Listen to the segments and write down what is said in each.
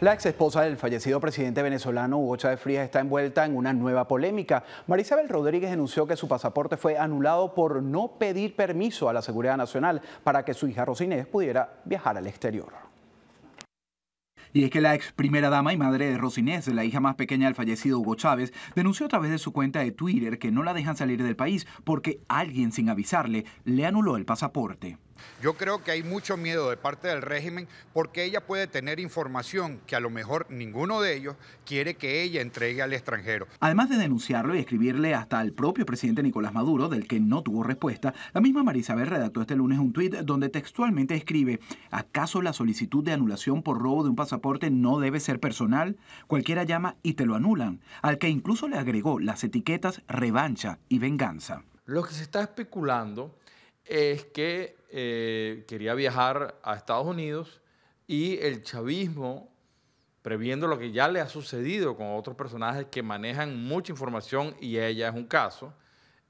La ex esposa del fallecido presidente venezolano Hugo Chávez Frías está envuelta en una nueva polémica. Marisabel Rodríguez denunció que su pasaporte fue anulado por no pedir permiso a la Seguridad Nacional para que su hija Rosinés pudiera viajar al exterior. Y es que la ex primera dama y madre de Rosinés, la hija más pequeña del fallecido Hugo Chávez, denunció a través de su cuenta de Twitter que no la dejan salir del país porque alguien sin avisarle le anuló el pasaporte. Yo creo que hay mucho miedo de parte del régimen porque ella puede tener información que a lo mejor ninguno de ellos quiere que ella entregue al extranjero. Además de denunciarlo y escribirle hasta al propio presidente Nicolás Maduro, del que no tuvo respuesta, la misma Marisabel redactó este lunes un tuit donde textualmente escribe, ¿acaso la solicitud de anulación por robo de un pasaporte no debe ser personal? Cualquiera llama y te lo anulan, al que incluso le agregó las etiquetas revancha y venganza. Lo que se está especulando es que eh, quería viajar a Estados Unidos y el chavismo, previendo lo que ya le ha sucedido con otros personajes que manejan mucha información y ella es un caso,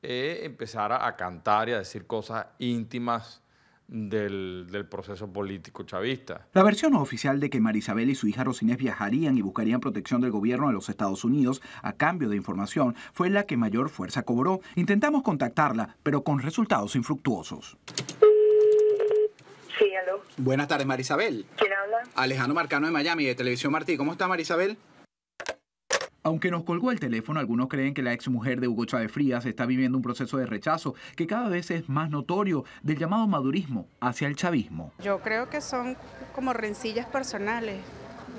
eh, empezara a cantar y a decir cosas íntimas del, proceso político chavista. La versión oficial de que Marisabel y su hija Rosinés viajarían y buscarían protección del gobierno de los Estados Unidos a cambio de información fue la que mayor fuerza cobró. Intentamos contactarla, pero con resultados infructuosos. Sí, aló. Buenas tardes, Marisabel. ¿Quién habla? Alejandro Marcano de Miami, de Televisión Martí. ¿Cómo está, Marisabel? Aunque nos colgó el teléfono, algunos creen que la exmujer de Hugo Chávez Frías está viviendo un proceso de rechazo que cada vez es más notorio del llamado madurismo hacia el chavismo. Yo creo que son como rencillas personales.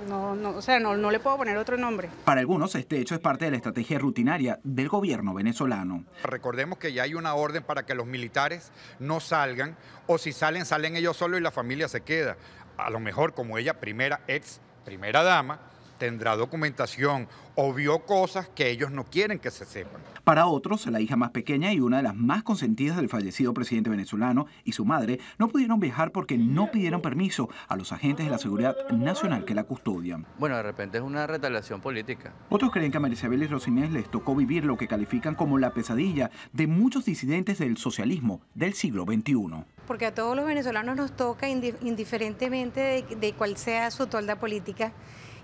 No, o sea, no, no, le puedo poner otro nombre. Para algunos, este hecho es parte de la estrategia rutinaria del gobierno venezolano. Recordemos que ya hay una orden para que los militares no salgan, o si salen, salen ellos solos y la familia se queda. A lo mejor, como ella, primera ex primera dama, tendrá documentación o vio cosas que ellos no quieren que se sepan. Para otros, la hija más pequeña y una de las más consentidas del fallecido presidente venezolano y su madre no pudieron viajar porque no pidieron permiso a los agentes de la seguridad nacional que la custodian. Bueno, de repente es una retaliación política. Otros creen que a Marisabel y Rosinés les tocó vivir lo que califican como la pesadilla de muchos disidentes del socialismo del siglo XXI. Porque a todos los venezolanos nos toca indiferentemente de, de cuál sea su tolda política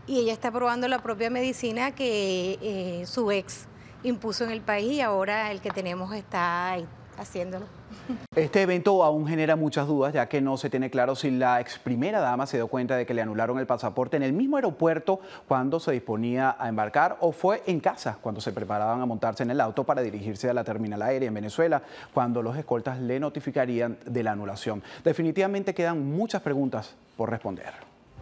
y ella está probando la propia medicina que eh, su ex impuso en el país y ahora el que tenemos está haciéndolo. Este evento aún genera muchas dudas, ya que no se tiene claro si la ex primera dama se dio cuenta de que le anularon el pasaporte en el mismo aeropuerto cuando se disponía a embarcar o fue en casa cuando se preparaban a montarse en el auto para dirigirse a la terminal aérea en Venezuela, cuando los escoltas le notificarían de la anulación. Definitivamente quedan muchas preguntas por responder.